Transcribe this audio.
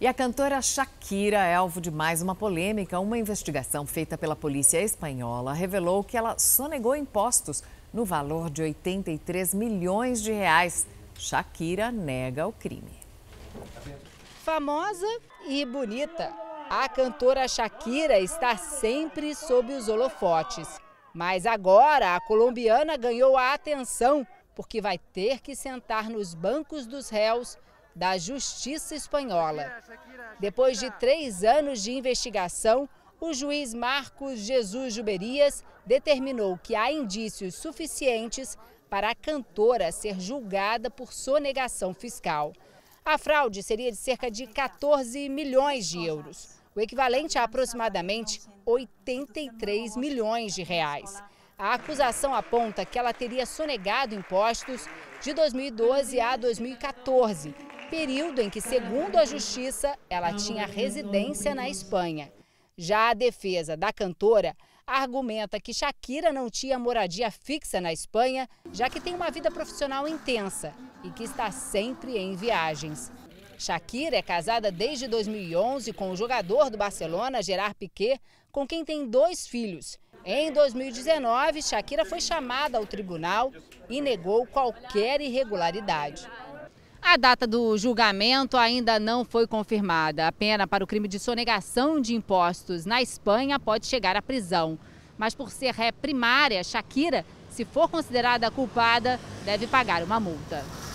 E a cantora Shakira é alvo de mais uma polêmica. Uma investigação feita pela polícia espanhola revelou que ela sonegou impostos no valor de 83 milhões de reais. Shakira nega o crime. Famosa e bonita, a cantora Shakira está sempre sob os holofotes. Mas agora a colombiana ganhou a atenção porque vai ter que sentar nos bancos dos réus da Justiça Espanhola. Depois de três anos de investigação, o juiz Marcos Jesus Juberias determinou que há indícios suficientes para a cantora ser julgada por sonegação fiscal. A fraude seria de cerca de 14 milhões de euros, o equivalente a aproximadamente 83 milhões de reais. A acusação aponta que ela teria sonegado impostos de 2012 a 2014 período em que, segundo a justiça, ela tinha residência na Espanha. Já a defesa da cantora argumenta que Shakira não tinha moradia fixa na Espanha, já que tem uma vida profissional intensa e que está sempre em viagens. Shakira é casada desde 2011 com o jogador do Barcelona, Gerard Piquet, com quem tem dois filhos. Em 2019, Shakira foi chamada ao tribunal e negou qualquer irregularidade. A data do julgamento ainda não foi confirmada. A pena para o crime de sonegação de impostos na Espanha pode chegar à prisão. Mas por ser ré primária, Shakira, se for considerada culpada, deve pagar uma multa.